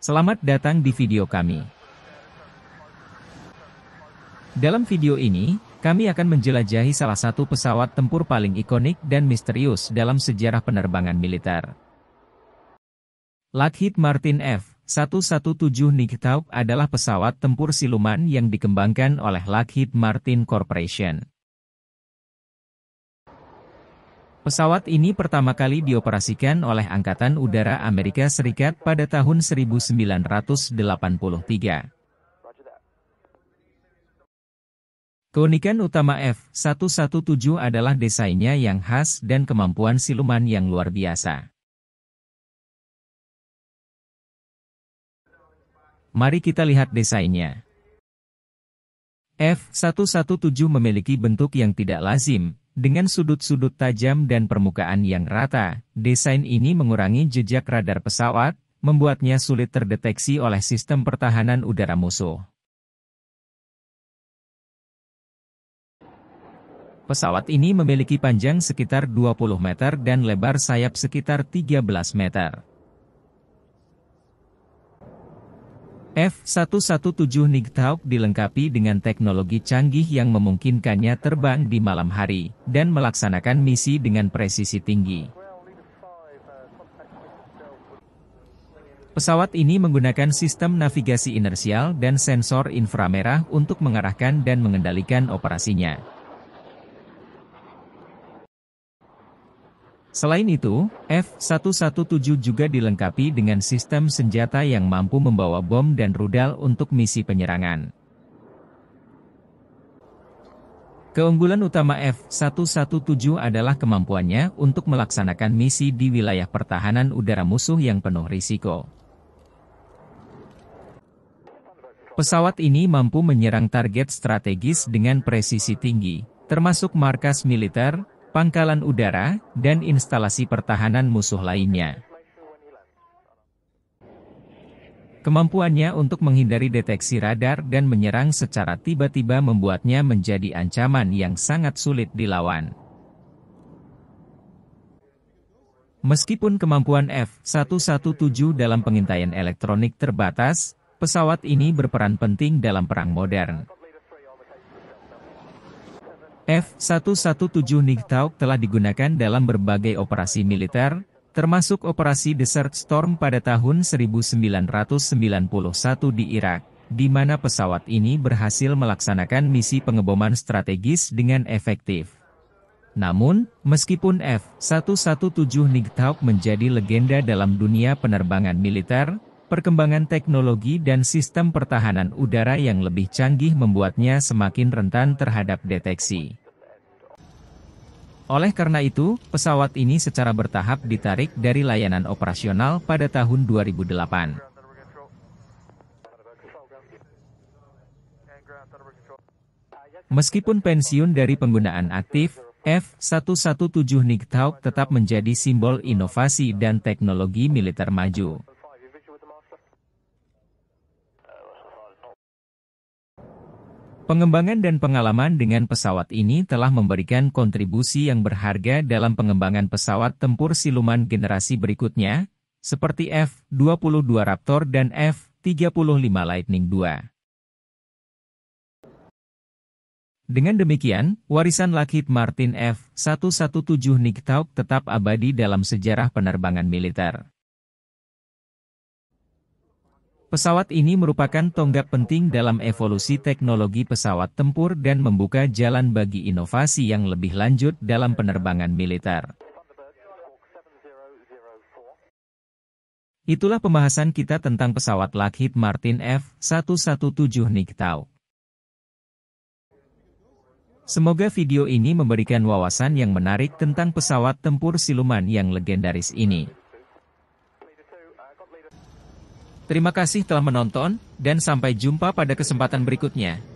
Selamat datang di video kami. Dalam video ini, kami akan menjelajahi salah satu pesawat tempur paling ikonik dan misterius dalam sejarah penerbangan militer. Lockheed Martin F-117 Nighthawk adalah pesawat tempur siluman yang dikembangkan oleh Lockheed Martin Corporation. Pesawat ini pertama kali dioperasikan oleh Angkatan Udara Amerika Serikat pada tahun 1983. Keunikan utama F-117 adalah desainnya yang khas dan kemampuan siluman yang luar biasa. Mari kita lihat desainnya. F-117 memiliki bentuk yang tidak lazim, dengan sudut-sudut tajam dan permukaan yang rata, desain ini mengurangi jejak radar pesawat, membuatnya sulit terdeteksi oleh sistem pertahanan udara musuh. Pesawat ini memiliki panjang sekitar 20 meter dan lebar sayap sekitar 13 meter. F-117 Nighthawk dilengkapi dengan teknologi canggih yang memungkinkannya terbang di malam hari, dan melaksanakan misi dengan presisi tinggi. Pesawat ini menggunakan sistem navigasi inersial dan sensor inframerah untuk mengarahkan dan mengendalikan operasinya. Selain itu, F-117 juga dilengkapi dengan sistem senjata yang mampu membawa bom dan rudal untuk misi penyerangan. Keunggulan utama F-117 adalah kemampuannya untuk melaksanakan misi di wilayah pertahanan udara musuh yang penuh risiko. Pesawat ini mampu menyerang target strategis dengan presisi tinggi, termasuk markas militer, pangkalan udara, dan instalasi pertahanan musuh lainnya. Kemampuannya untuk menghindari deteksi radar dan menyerang secara tiba-tiba membuatnya menjadi ancaman yang sangat sulit dilawan. Meskipun kemampuan F-117 dalam pengintaian elektronik terbatas, pesawat ini berperan penting dalam perang modern. F-117 Nigtauk telah digunakan dalam berbagai operasi militer, termasuk operasi Desert Storm pada tahun 1991 di Irak, di mana pesawat ini berhasil melaksanakan misi pengeboman strategis dengan efektif. Namun, meskipun F-117 Nigtauk menjadi legenda dalam dunia penerbangan militer, Perkembangan teknologi dan sistem pertahanan udara yang lebih canggih membuatnya semakin rentan terhadap deteksi. Oleh karena itu, pesawat ini secara bertahap ditarik dari layanan operasional pada tahun 2008. Meskipun pensiun dari penggunaan aktif, F-117 Nighthawk tetap menjadi simbol inovasi dan teknologi militer maju. Pengembangan dan pengalaman dengan pesawat ini telah memberikan kontribusi yang berharga dalam pengembangan pesawat tempur siluman generasi berikutnya, seperti F-22 Raptor dan F-35 Lightning II. Dengan demikian, warisan Lockheed Martin F-117 Nighthawk tetap abadi dalam sejarah penerbangan militer. Pesawat ini merupakan tonggak penting dalam evolusi teknologi pesawat tempur dan membuka jalan bagi inovasi yang lebih lanjut dalam penerbangan militer. Itulah pembahasan kita tentang pesawat Lockheed Martin F-117 Nikitau. Semoga video ini memberikan wawasan yang menarik tentang pesawat tempur siluman yang legendaris ini. Terima kasih telah menonton, dan sampai jumpa pada kesempatan berikutnya.